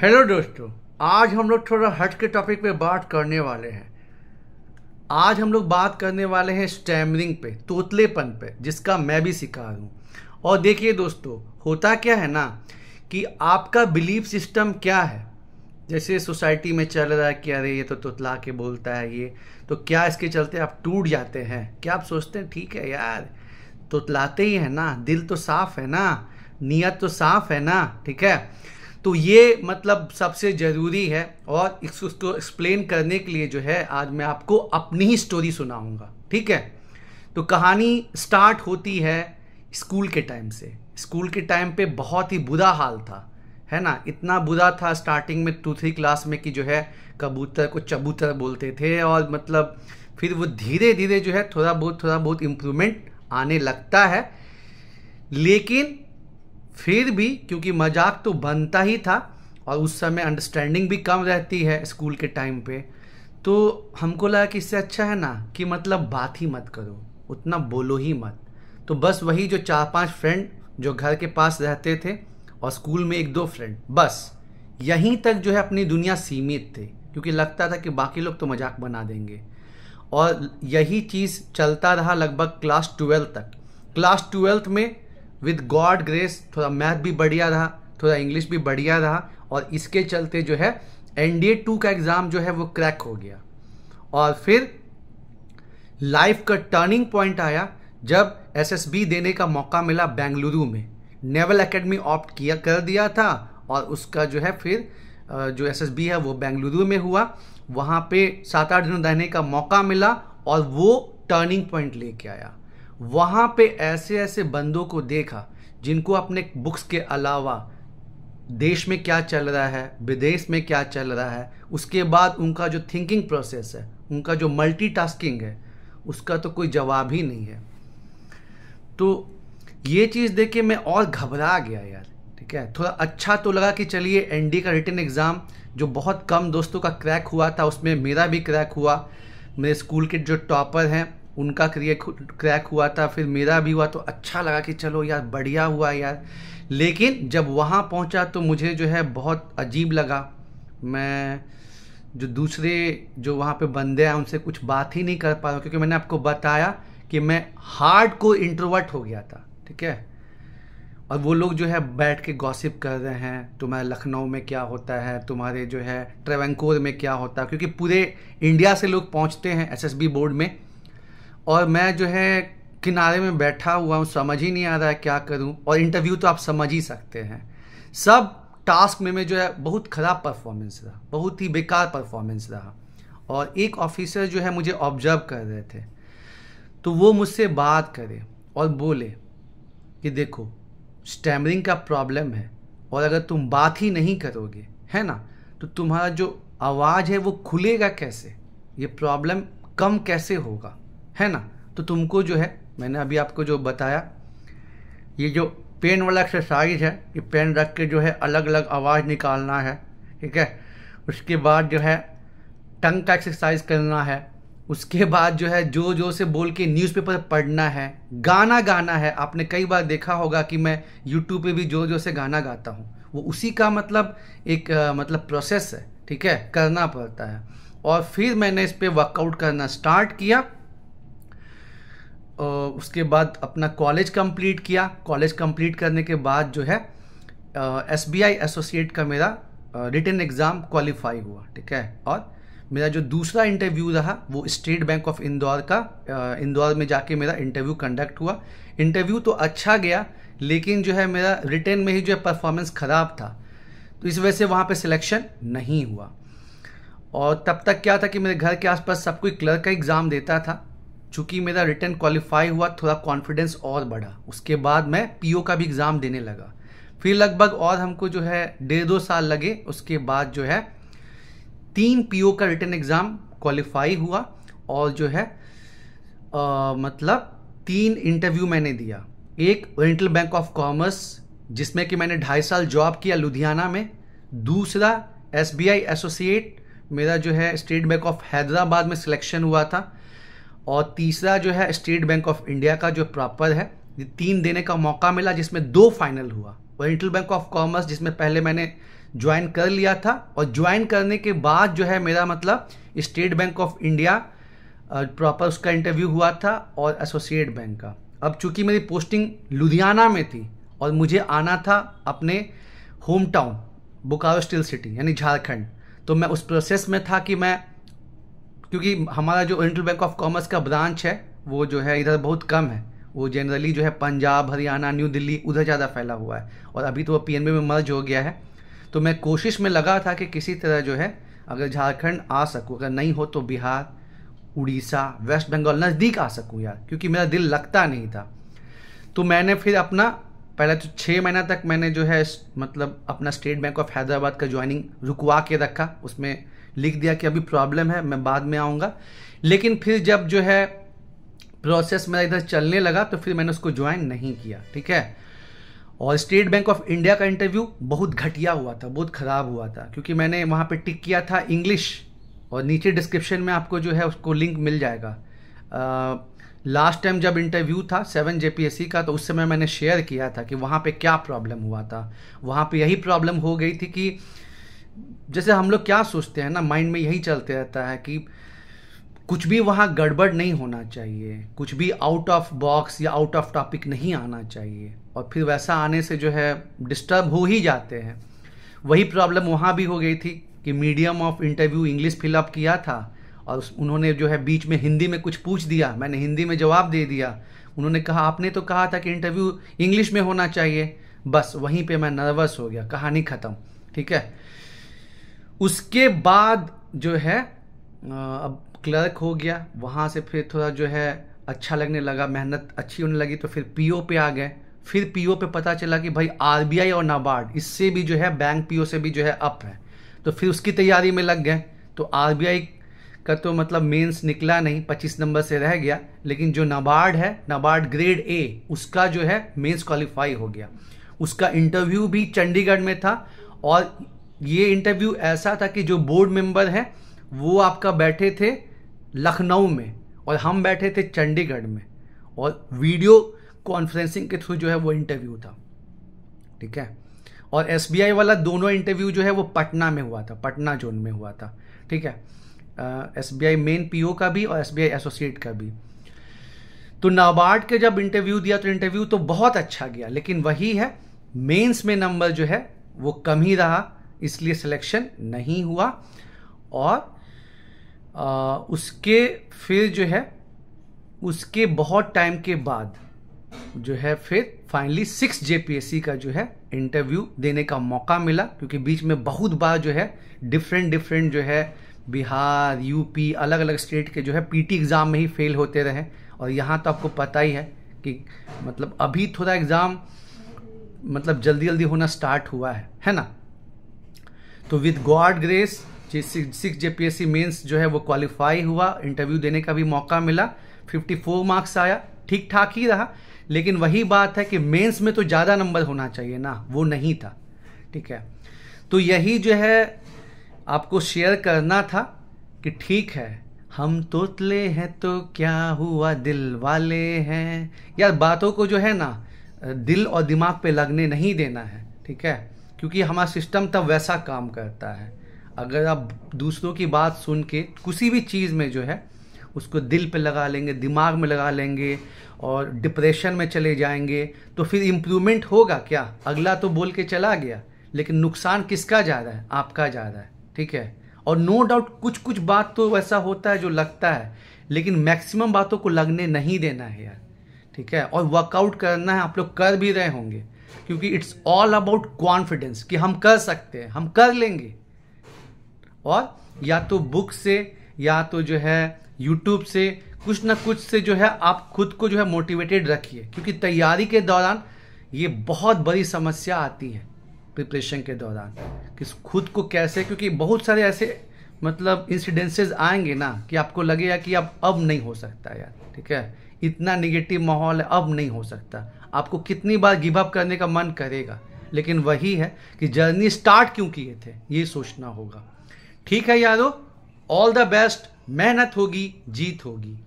hello दोस्तों आज हम लोग थोड़ा हट के टॉपिक पे बात करने वाले हैं आज हम लोग बात करने वाले हैं स्टैमरिंग पे तोतलेपन पे जिसका मैं भी शिकार हूँ और देखिए दोस्तों होता क्या है ना कि आपका बिलीफ सिस्टम क्या है जैसे सोसाइटी में चल रहा है कि अरे ये तो तोतला के बोलता है ये तो क्या इसके चलते आप टूट जाते हैं क्या आप सोचते हैं ठीक है यार तोतलाते ही है ना दिल तो साफ है ना नीयत तो साफ है ना ठीक है तो ये मतलब सबसे ज़रूरी है और इसको एक्सप्लेन करने के लिए जो है आज मैं आपको अपनी ही स्टोरी सुनाऊंगा ठीक है तो कहानी स्टार्ट होती है स्कूल के टाइम से स्कूल के टाइम पे बहुत ही बुरा हाल था है ना इतना बुरा था स्टार्टिंग में टू थ्री क्लास में कि जो है कबूतर को चबूतर बोलते थे और मतलब फिर वो धीरे धीरे जो है थोड़ा बहुत थोड़ा बहुत इम्प्रूवमेंट आने लगता है लेकिन फिर भी क्योंकि मजाक तो बनता ही था और उस समय अंडरस्टैंडिंग भी कम रहती है स्कूल के टाइम पे तो हमको लगा कि इससे अच्छा है ना कि मतलब बात ही मत करो उतना बोलो ही मत तो बस वही जो चार पांच फ्रेंड जो घर के पास रहते थे और स्कूल में एक दो फ्रेंड बस यहीं तक जो है अपनी दुनिया सीमित थी क्योंकि लगता था कि बाकी लोग तो मजाक बना देंगे और यही चीज़ चलता रहा लगभग क्लास ट्वेल्थ तक क्लास ट्वेल्थ में विद गॉड ग्रेस थोड़ा मैथ भी बढ़िया रहा थोड़ा इंग्लिश भी बढ़िया रहा और इसके चलते जो है एन डी ए टू का एग्ज़ाम जो है वो क्रैक हो गया और फिर लाइफ का टर्निंग पॉइंट आया जब एस एस बी देने का मौका मिला बेंगलुरु में नेवल एकेडमी ऑप्ट किया कर दिया था और उसका जो है फिर जो एस एस बी है वो बेंगलुरु में हुआ वहाँ पे सात आठ दिन रहने का मौका मिला और वो टर्निंग पॉइंट लेके आया वहाँ पे ऐसे ऐसे बंदों को देखा जिनको अपने बुक्स के अलावा देश में क्या चल रहा है विदेश में क्या चल रहा है उसके बाद उनका जो थिंकिंग प्रोसेस है उनका जो मल्टीटास्किंग है उसका तो कोई जवाब ही नहीं है तो ये चीज़ देख के मैं और घबरा गया यार ठीक है थोड़ा अच्छा तो लगा कि चलिए एनडी का रिटर्न एग्ज़ाम जो बहुत कम दोस्तों का क्रैक हुआ था उसमें मेरा भी क्रैक हुआ मेरे स्कूल के जो टॉपर हैं उनका क्रिएक क्रैक हुआ था फिर मेरा भी हुआ तो अच्छा लगा कि चलो यार बढ़िया हुआ यार लेकिन जब वहाँ पहुँचा तो मुझे जो है बहुत अजीब लगा मैं जो दूसरे जो वहाँ पे बंदे हैं उनसे कुछ बात ही नहीं कर पा रहा क्योंकि मैंने आपको बताया कि मैं हार्ड को इंट्रोवर्ट हो गया था ठीक है और वो लोग जो है बैठ के गॉसिप कर रहे हैं तुम्हारे लखनऊ में क्या होता है तुम्हारे जो है ट्रेवेंकोर में क्या होता है क्योंकि पूरे इंडिया से लोग पहुँचते हैं एसएसबी बोर्ड में और मैं जो है किनारे में बैठा हुआ हूँ समझ ही नहीं आ रहा है क्या करूँ और इंटरव्यू तो आप समझ ही सकते हैं सब टास्क में मैं जो है बहुत ख़राब परफॉर्मेंस रहा बहुत ही बेकार परफॉर्मेंस रहा और एक ऑफिसर जो है मुझे ऑब्जर्व कर रहे थे तो वो मुझसे बात करे और बोले कि देखो स्टैमरिंग का प्रॉब्लम है और अगर तुम बात ही नहीं करोगे है ना तो तुम्हारा जो आवाज़ है वो खुलेगा कैसे ये प्रॉब्लम कम कैसे होगा है ना तो तुमको जो है मैंने अभी आपको जो बताया ये जो पेन वाला एक्सरसाइज है ये पेन रख के जो है अलग अलग आवाज़ निकालना है ठीक है उसके बाद जो है टंग का एक्सरसाइज करना है उसके बाद जो है जो जो से बोल के न्यूज़पेपर पढ़ना है गाना गाना है आपने कई बार देखा होगा कि मैं यूट्यूब पे भी जो जो से गाना गाता हूँ वो उसी का मतलब एक आ, मतलब प्रोसेस है ठीक है करना पड़ता है और फिर मैंने इस पर वर्कआउट करना स्टार्ट किया उसके बाद अपना कॉलेज कंप्लीट किया कॉलेज कंप्लीट करने के बाद जो है एस बी आई एसोसिएट का मेरा रिटर्न एग्ज़ाम क्वालिफाई हुआ ठीक है और मेरा जो दूसरा इंटरव्यू रहा वो स्टेट बैंक ऑफ इंदौर का इंदौर में जाके मेरा इंटरव्यू कंडक्ट हुआ इंटरव्यू तो अच्छा गया लेकिन जो है मेरा रिटर्न में ही जो है परफॉर्मेंस ख़राब था तो इस वजह से वहाँ पे सिलेक्शन नहीं हुआ और तब तक क्या था कि मेरे घर के आसपास सब कोई क्लर्क का एग्ज़ाम देता था चूंकि मेरा रिटर्न क्वालिफाई हुआ थोड़ा कॉन्फिडेंस और बढ़ा उसके बाद मैं पी का भी एग्ज़ाम देने लगा फिर लगभग और हमको जो है डेढ़ दो साल लगे उसके बाद जो है तीन पी का रिटर्न एग्ज़ाम क्वालिफाई हुआ और जो है आ, मतलब तीन इंटरव्यू मैंने दिया एक ओरिएंटल बैंक ऑफ कॉमर्स जिसमें कि मैंने ढाई साल जॉब किया लुधियाना में दूसरा एस एसोसिएट मेरा जो है स्टेट बैंक ऑफ हैदराबाद में सिलेक्शन हुआ था और तीसरा जो है स्टेट बैंक ऑफ इंडिया का जो प्रॉपर है ये तीन देने का मौका मिला जिसमें दो फाइनल हुआ ओरिएंटल बैंक ऑफ कॉमर्स जिसमें पहले मैंने ज्वाइन कर लिया था और ज्वाइन करने के बाद जो है मेरा मतलब State Bank of India proper उसका इंटरव्यू हुआ था और एसोसिएट बैंक का अब चूंकि मेरी पोस्टिंग लुधियाना में थी और मुझे आना था अपने home town Bokaro Steel City यानी झारखंड तो मैं उस प्रोसेस में था कि मैं क्योंकि हमारा जो ओरिएंटल बैंक ऑफ कॉमर्स का ब्रांच है वो जो है इधर बहुत कम है वो जनरली जो है पंजाब हरियाणा न्यू दिल्ली उधर ज़्यादा फैला हुआ है और अभी तो वो पी में मर्ज हो गया है तो मैं कोशिश में लगा था कि किसी तरह जो है अगर झारखंड आ सकूँ अगर नहीं हो तो बिहार उड़ीसा वेस्ट बंगाल नज़दीक आ सकूँ यार क्योंकि मेरा दिल लगता नहीं था तो मैंने फिर अपना पहले तो छः महीना तक मैंने जो है मतलब अपना स्टेट बैंक ऑफ हैदराबाद का ज्वाइनिंग रुकवा के रखा उसमें लिख दिया कि अभी प्रॉब्लम है मैं बाद में आऊँगा लेकिन फिर जब जो है प्रोसेस मेरा इधर चलने लगा तो फिर मैंने उसको ज्वाइन नहीं किया ठीक है और स्टेट बैंक ऑफ इंडिया का इंटरव्यू बहुत घटिया हुआ था बहुत ख़राब हुआ था क्योंकि मैंने वहाँ पे टिक किया था इंग्लिश और नीचे डिस्क्रिप्शन में आपको जो है उसको लिंक मिल जाएगा लास्ट टाइम जब इंटरव्यू था सेवन जे का तो उस समय मैंने शेयर किया था कि वहाँ पे क्या प्रॉब्लम हुआ था वहाँ पे यही प्रॉब्लम हो गई थी कि जैसे हम लोग क्या सोचते हैं ना माइंड में यही चलते रहता है कि कुछ भी वहाँ गड़बड़ नहीं होना चाहिए कुछ भी आउट ऑफ बॉक्स या आउट ऑफ टॉपिक नहीं आना चाहिए और फिर वैसा आने से जो है डिस्टर्ब हो ही जाते हैं वही प्रॉब्लम वहाँ भी हो गई थी कि medium of interview English fill up किया था और उन्होंने जो है बीच में हिंदी में कुछ पूछ दिया मैंने हिंदी में जवाब दे दिया उन्होंने कहा आपने तो कहा था कि इंटरव्यू इंग्लिश में होना चाहिए बस वहीं पे मैं नर्वस हो गया कहानी ख़त्म ठीक है उसके बाद जो है अब क्लर्क हो गया वहाँ से फिर थोड़ा जो है अच्छा लगने लगा मेहनत अच्छी होने लगी तो फिर पीओ पे आ गए फिर पीओ पे पता चला कि भाई आरबीआई और नाबार्ड इससे भी जो है बैंक पीओ से भी जो है अप है तो फिर उसकी तैयारी में लग गए तो आरबीआई का तो मतलब मेंस निकला नहीं 25 नंबर से रह गया लेकिन जो नाबार्ड है नाबार्ड ग्रेड ए उसका जो है मेंस क्वालिफाई हो गया उसका इंटरव्यू भी चंडीगढ़ में था और ये इंटरव्यू ऐसा था कि जो बोर्ड मेंबर हैं वो आपका बैठे थे लखनऊ में और हम बैठे थे चंडीगढ़ में और वीडियो कॉन्फ्रेंसिंग के थ्रू जो है वो इंटरव्यू था ठीक है और एस वाला दोनों इंटरव्यू जो है वो पटना में हुआ था पटना जोन में हुआ था ठीक है एस बी मेन पी का भी और एस बी एसोसिएट का भी तो नाबार्ड के जब इंटरव्यू दिया तो इंटरव्यू तो बहुत अच्छा गया लेकिन वही है मेंस में नंबर जो है वो कम ही रहा इसलिए सिलेक्शन नहीं हुआ और आ, उसके फिर जो है उसके बहुत टाइम के बाद जो है फिर फाइनली सिक्स जेपीएससी का जो है इंटरव्यू देने का मौका मिला क्योंकि बीच में बहुत बार जो है डिफरेंट डिफरेंट जो है बिहार यूपी अलग अलग स्टेट के जो है पीटी एग्ज़ाम में ही फेल होते रहे और यहाँ तो आपको पता ही है कि मतलब अभी थोड़ा एग्ज़ाम मतलब जल्दी जल्दी होना स्टार्ट हुआ है है ना तो with God grace six C mains जो है वो क्वालिफाई हुआ इंटरव्यू देने का भी मौका मिला 54 मार्क्स आया ठीक ठाक ही रहा लेकिन वही बात है कि मेंस में तो ज़्यादा नंबर होना चाहिए ना वो नहीं था ठीक है तो यही जो है आपको शेयर करना था कि ठीक है हम तोतले हैं तो क्या हुआ दिल वाले हैं यार बातों को जो है ना दिल और दिमाग पे लगने नहीं देना है ठीक है क्योंकि हमारा सिस्टम तब वैसा काम करता है अगर आप दूसरों की बात सुन के किसी भी चीज़ में जो है उसको दिल पे लगा लेंगे दिमाग में लगा लेंगे और डिप्रेशन में चले जाएंगे तो फिर इम्प्रूवमेंट होगा क्या अगला तो बोल के चला गया लेकिन नुकसान किसका जा रहा है आपका जा रहा है ठीक है और नो no डाउट कुछ कुछ बात तो वैसा होता है जो लगता है लेकिन मैक्सिमम बातों को लगने नहीं देना है यार ठीक है और वर्कआउट करना है आप लोग कर भी रहे होंगे क्योंकि इट्स ऑल अबाउट कॉन्फिडेंस कि हम कर सकते हैं हम कर लेंगे और या तो बुक से या तो जो है यूट्यूब से कुछ ना कुछ से जो है आप खुद को जो है मोटिवेटेड रखिए क्योंकि तैयारी के दौरान ये बहुत बड़ी समस्या आती है प्रिपरेशन के दौरान कि खुद को कैसे क्योंकि बहुत सारे ऐसे मतलब इंसिडेंसेस आएंगे ना कि आपको लगेगा कि अब अब नहीं हो सकता यार ठीक है इतना निगेटिव माहौल है अब नहीं हो सकता आपको कितनी बार गिव अप करने का मन करेगा लेकिन वही है कि जर्नी स्टार्ट क्यों किए थे ये सोचना होगा ठीक है यारो ऑल द बेस्ट मेहनत होगी जीत होगी